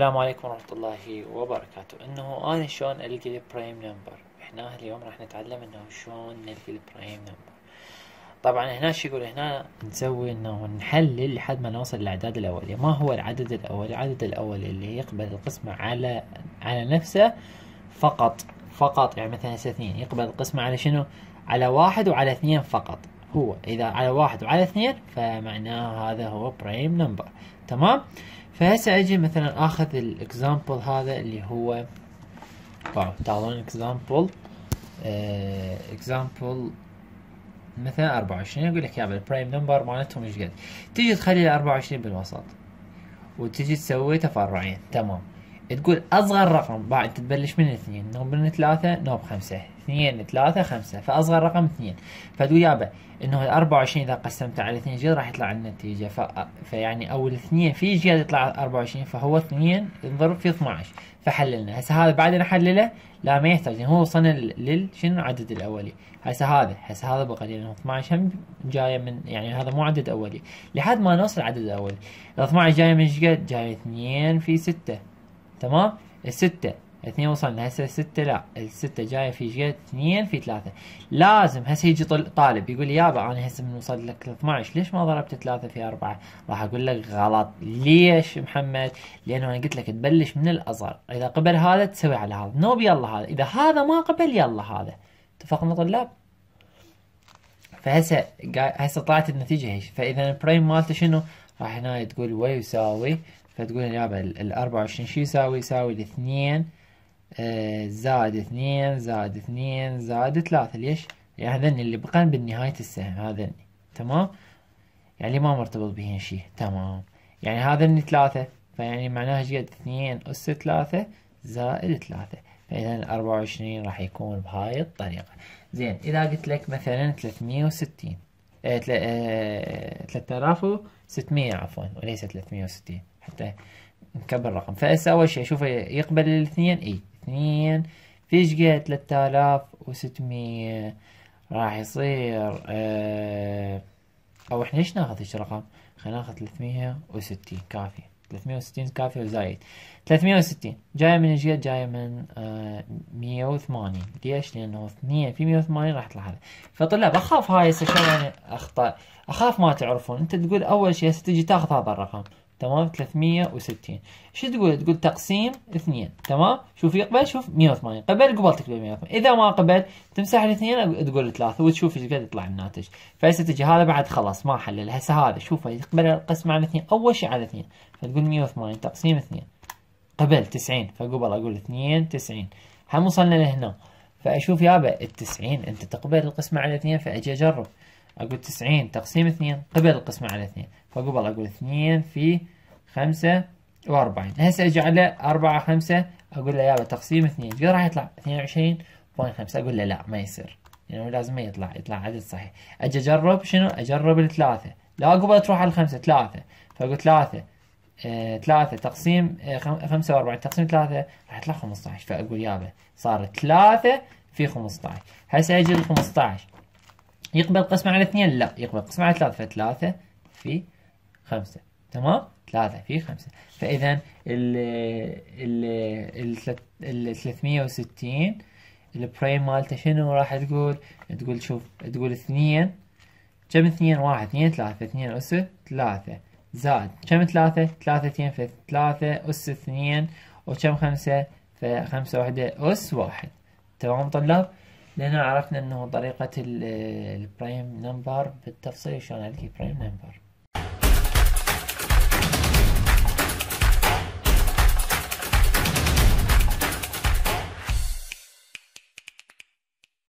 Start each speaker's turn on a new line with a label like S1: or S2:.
S1: السلام عليكم ورحمة الله وبركاته انه انا شلون القي البرايم نمبر احنا اليوم راح نتعلم انه شلون نلقي البرايم نمبر طبعا هنا شو يقول هنا نسوي انه نحلل لحد ما نوصل للاعداد الاولية ما هو العدد الاولي العدد الاولي اللي يقبل القسمة على على نفسه فقط فقط يعني مثلا هسه اثنين يقبل القسمة على شنو على واحد وعلى اثنين فقط هو اذا على واحد وعلى اثنين فمعناه هذا هو برايم نمبر تمام فهسه اجي مثلا اخذ الاكزامبل هذا اللي هو واو تعالون اكزامبل آه، اكزامبل مثلا 24 اقول لك يا البرايم نمبر مالتهم ايش قد تجي تخلي ال 24 بالوسط وتجي تسوي تفرعين تمام تقول اصغر رقم بعد تبلش من اثنين نوب من ثلاثة نوب خمسة اثنين ثلاثة خمسة فاصغر رقم اثنين فتقول يابا انه ال 24 اذا قسمته على اثنين جيل راح يطلع النتيجة ف... فيعني او اثنين في جيل يطلع 24 فهو اثنين ينضرب في 12 فحللنا هسه هذا بعد نحلله لا ما يحتاج يعني هو وصلنا لل شنو العدد الاولي هسه هذا هسه هذا بقى لان 12 هم جايه من يعني هذا مو عدد اولي لحد ما نوصل عدد الاولي ال 12 جايه من ايش قد؟ جايه 2 في 6 تمام الستة اثنين وصلنا هسه الستة لا الستة جاية في جهة إيه، اثنين في ثلاثة لازم هسه يجي طالب يقول لي يابا انا هسه من وصلت لك 12 ليش ما ضربت ثلاثة في أربعة راح اقول لك غلط ليش محمد لانه انا قلت لك تبلش من الاصغر اذا قبل هذا تسوي على هذا نوب يلا هذا اذا هذا ما قبل يلا هذا اتفقنا طلاب فهسه هسه طلعت النتيجة هيش فاذا البرايم مالته شنو راح هنا تقول ويساوي فتقول يابا الأربعة وعشرين شو يساوي يساوي الاثنين آه، زائد اثنين زائد اثنين زائد ثلاثة ليش؟ يعني هذن اللي بقن بالنهاية السهم هذن تمام؟ يعني ما مرتبط بهن شيء تمام يعني هذن ثلاثة فيعني معناها ايش اثنين أس ثلاثة زائد ثلاثة فإذا الأربعة وعشرين راح يكون بهاي الطريقة زين إذا قلت لك مثلا ثلاثمية وستين آه، آه، ثلاثة آلاف وستمية عفوا وليس ثلاثمية وستين حتى نكبر الرقم فهسه اول شيء اشوفه يقبل الاثنين اي اثنين في ايش قد 3600 وستمية راح يصير اه او احنا ايش ناخذ ايش رقم خلينا ناخذ ثلاثمية وستين كافي ثلاثمية وستين كافي وزايد ثلاثمية وستين جاية من قد جاية من آه، مية وثمانين ليش لانه اثنين في مية وثمانين راح يطلع هذا فطلاب اخاف هاي هسه شلون يعني اخطا اخاف ما تعرفون انت تقول اول شيء هسه تجي تاخذ هذا الرقم تمام 360 شو تقول تقول تقسيم اثنين تمام شوف يقبل شوف 180 قبل قبل تقبل 180 اذا ما قبل تمسح الاثنين تقول ثلاثة وتشوف ايش قد يطلع الناتج فهسه تجي هذا بعد خلاص ما حلل هسه هذا شوف يقبل القسم على اثنين اول شيء على اثنين فتقول 180 تقسيم اثنين قبل 90 فقبل اقول 2 90 هم وصلنا لهنا فاشوف يابا ال 90 انت تقبل القسمة على اثنين فاجي اجرب أقول تسعين تقسيم اثنين قبل القسمة على اثنين فقبل أقول اثنين في خمسة وأربعين هسه أجي على أربعة خمسة أقول له يابا تقسيم اثنين قد راح يطلع اثنين وعشرين بوين خمسة أقول له لا ما يصير يعني لازم ما يطلع يطلع عدد صحيح أجي أجرب شنو أجرب الثلاثة لا قبل تروح على الخمسة ثلاثة فأقول ثلاثة آه، ثلاثة تقسيم آه، خمسة وأربعين تقسيم ثلاثة راح يطلع خمسة عشر فأقول يابا صار ثلاثة في خمسة عشر هسه أجي الخمسة عشر يقبل قسمة على اثنين لا يقبل قسمة على ثلاثة فثلاثة في خمسة تمام ثلاثة في خمسة فإذا ال ال ال 360 البريم مالته شنو راح تقول تقول شوف تقول اثنين كم اثنين واحد اثنين ثلاثة اثنين أس ثلاثة زائد كم ثلاثة ثلاثة اثنين فثلاثة أس اثنين وكم خمسة فخمسة وحدة أس واحد تمام طلاب لأنه عرفنا أنه طريقة البرايم نمبر بالتفصيل شلون نلقي برايم نمبر